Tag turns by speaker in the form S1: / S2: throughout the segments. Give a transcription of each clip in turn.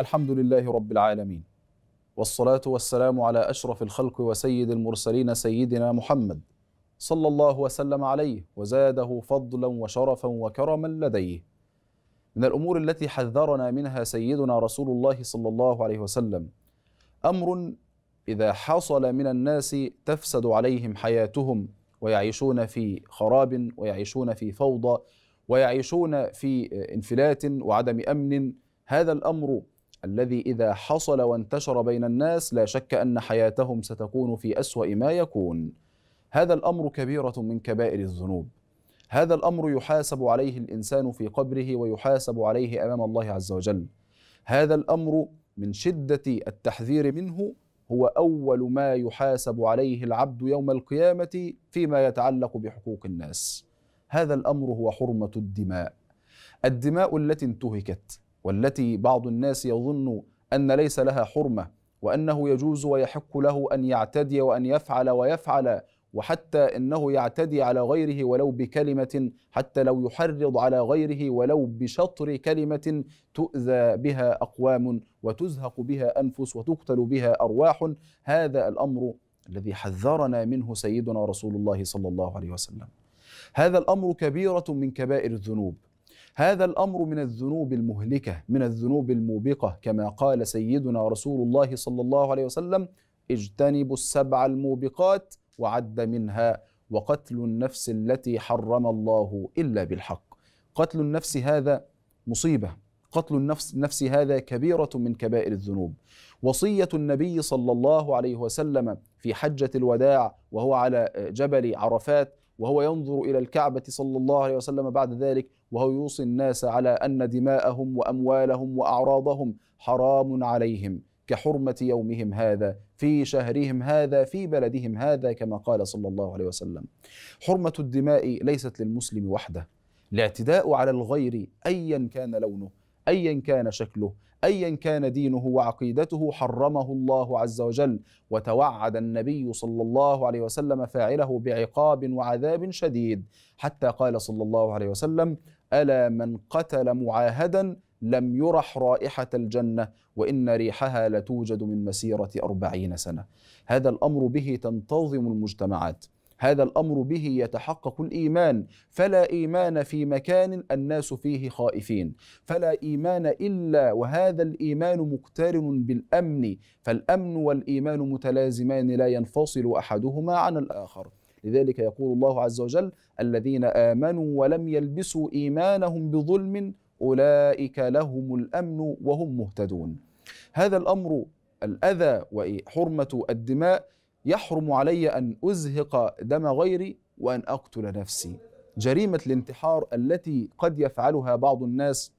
S1: الحمد لله رب العالمين والصلاة والسلام على أشرف الخلق وسيد المرسلين سيدنا محمد صلى الله وسلم عليه وزاده فضلا وشرفا وكرما لديه من الأمور التي حذرنا منها سيدنا رسول الله صلى الله عليه وسلم أمر إذا حصل من الناس تفسد عليهم حياتهم ويعيشون في خراب ويعيشون في فوضى ويعيشون في انفلات وعدم أمن هذا الأمر الذي إذا حصل وانتشر بين الناس لا شك أن حياتهم ستكون في أسوأ ما يكون هذا الأمر كبيرة من كبائر الذنوب هذا الأمر يحاسب عليه الإنسان في قبره ويحاسب عليه أمام الله عز وجل هذا الأمر من شدة التحذير منه هو أول ما يحاسب عليه العبد يوم القيامة فيما يتعلق بحقوق الناس هذا الأمر هو حرمة الدماء الدماء التي انتهكت والتي بعض الناس يظن ان ليس لها حرمه وانه يجوز ويحق له ان يعتدي وان يفعل ويفعل وحتى انه يعتدي على غيره ولو بكلمه حتى لو يحرض على غيره ولو بشطر كلمه تؤذى بها اقوام وتزهق بها انفس وتقتل بها ارواح هذا الامر الذي حذرنا منه سيدنا رسول الله صلى الله عليه وسلم هذا الامر كبيره من كبائر الذنوب هذا الامر من الذنوب المهلكه من الذنوب الموبقه كما قال سيدنا رسول الله صلى الله عليه وسلم اجتنبوا السبع الموبقات وعد منها وقتل النفس التي حرم الله الا بالحق قتل النفس هذا مصيبه قتل النفس نفس هذا كبيرة من كبائر الذنوب وصية النبي صلى الله عليه وسلم في حجة الوداع وهو على جبل عرفات وهو ينظر إلى الكعبة صلى الله عليه وسلم بعد ذلك وهو يوصي الناس على أن دماءهم وأموالهم وأعراضهم حرام عليهم كحرمة يومهم هذا في شهرهم هذا في بلدهم هذا كما قال صلى الله عليه وسلم حرمة الدماء ليست للمسلم وحده الاعتداء على الغير أيا كان لونه أيا كان شكله ايا كان دينه وعقيدته حرمه الله عز وجل وتوعد النبي صلى الله عليه وسلم فاعله بعقاب وعذاب شديد حتى قال صلى الله عليه وسلم ألا من قتل معاهدا لم يرح رائحة الجنة وإن ريحها لتوجد من مسيرة أربعين سنة هذا الأمر به تنتظم المجتمعات هذا الامر به يتحقق الايمان فلا ايمان في مكان الناس فيه خائفين فلا ايمان الا وهذا الايمان مقترن بالامن فالامن والايمان متلازمان لا ينفصل احدهما عن الاخر لذلك يقول الله عز وجل الذين آمنوا ولم يلبسوا إيمانهم بظلم أولئك لهم الأمن وهم مهتدون هذا الأمر الأذى وحرمة الدماء يحرم علي أن أزهق دم غيري وأن أقتل نفسي جريمة الانتحار التي قد يفعلها بعض الناس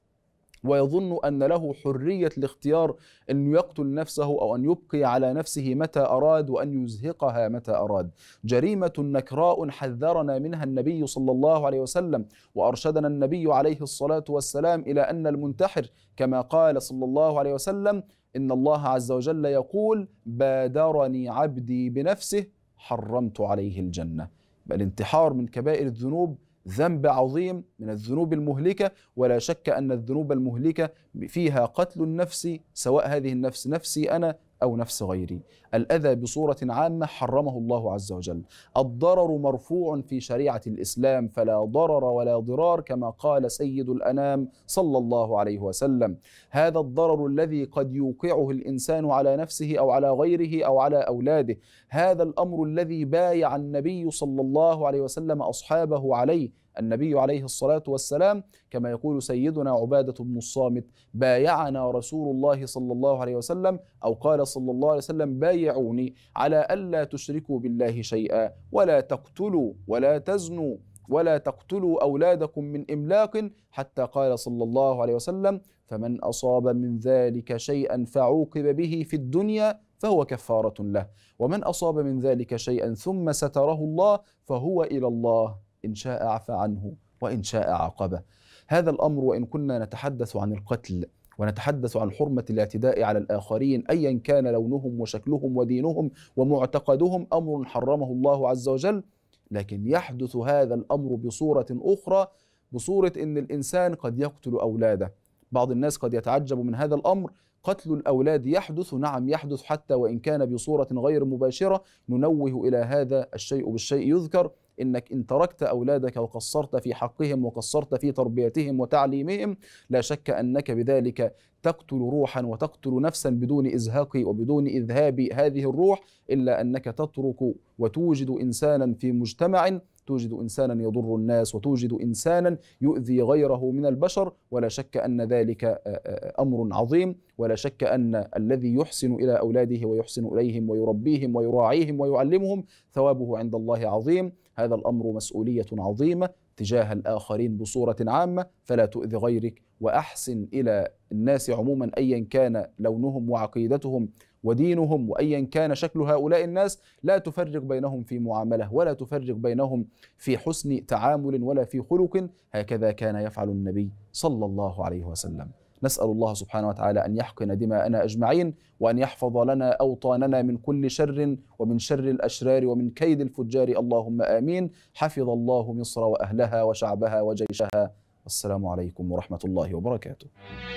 S1: ويظن أن له حرية الاختيار أن يقتل نفسه أو أن يبقي على نفسه متى أراد وأن يزهقها متى أراد جريمة نكراء حذرنا منها النبي صلى الله عليه وسلم وأرشدنا النبي عليه الصلاة والسلام إلى أن المنتحر كما قال صلى الله عليه وسلم إن الله عز وجل يقول بادرني عبدي بنفسه حرمت عليه الجنة بل الانتحار من كبائر الذنوب ذنب عظيم من الذنوب المهلكة ولا شك أن الذنوب المهلكة فيها قتل النفس سواء هذه النفس نفسي أنا أو نفس غيري الأذى بصورة عامة حرمه الله عز وجل الضرر مرفوع في شريعة الإسلام فلا ضرر ولا ضرار كما قال سيد الأنام صلى الله عليه وسلم هذا الضرر الذي قد يوقعه الإنسان على نفسه أو على غيره أو على أولاده هذا الأمر الذي بايع النبي صلى الله عليه وسلم أصحابه عليه النبي عليه الصلاة والسلام كما يقول سيدنا عبادة بن الصامت بايعنا رسول الله صلى الله عليه وسلم أو قال صلى الله عليه وسلم بايعوني على ألا تشركوا بالله شيئا ولا تقتلوا ولا تزنوا ولا تقتلوا أولادكم من إملاق حتى قال صلى الله عليه وسلم فمن أصاب من ذلك شيئا فعوقب به في الدنيا فهو كفارة له ومن أصاب من ذلك شيئا ثم ستره الله فهو إلى الله إن شاء عفى عنه وإن شاء عاقبه هذا الأمر وإن كنا نتحدث عن القتل ونتحدث عن حرمة الاعتداء على الآخرين أيا كان لونهم وشكلهم ودينهم ومعتقدهم أمر حرمه الله عز وجل لكن يحدث هذا الأمر بصورة أخرى بصورة أن الإنسان قد يقتل أولاده بعض الناس قد يتعجب من هذا الأمر قتل الأولاد يحدث نعم يحدث حتى وإن كان بصورة غير مباشرة ننوه إلى هذا الشيء بالشيء يذكر انك ان تركت اولادك وقصرت في حقهم وقصرت في تربيتهم وتعليمهم لا شك انك بذلك تقتل روحا وتقتل نفسا بدون ازهاق وبدون اذهاب هذه الروح الا انك تترك وتوجد انسانا في مجتمع توجد انسانا يضر الناس وتوجد انسانا يؤذي غيره من البشر ولا شك ان ذلك امر عظيم ولا شك ان الذي يحسن الى اولاده ويحسن اليهم ويربيهم ويراعيهم ويعلمهم ثوابه عند الله عظيم هذا الأمر مسؤولية عظيمة تجاه الآخرين بصورة عامة فلا تؤذي غيرك وأحسن إلى الناس عموما أيا كان لونهم وعقيدتهم ودينهم وايا كان شكل هؤلاء الناس لا تفرق بينهم في معامله ولا تفرق بينهم في حسن تعامل ولا في خلق هكذا كان يفعل النبي صلى الله عليه وسلم نسأل الله سبحانه وتعالى أن يحقن دماءنا أجمعين وأن يحفظ لنا أوطاننا من كل شر ومن شر الأشرار ومن كيد الفجار اللهم آمين حفظ الله مصر وأهلها وشعبها وجيشها السلام عليكم ورحمة الله وبركاته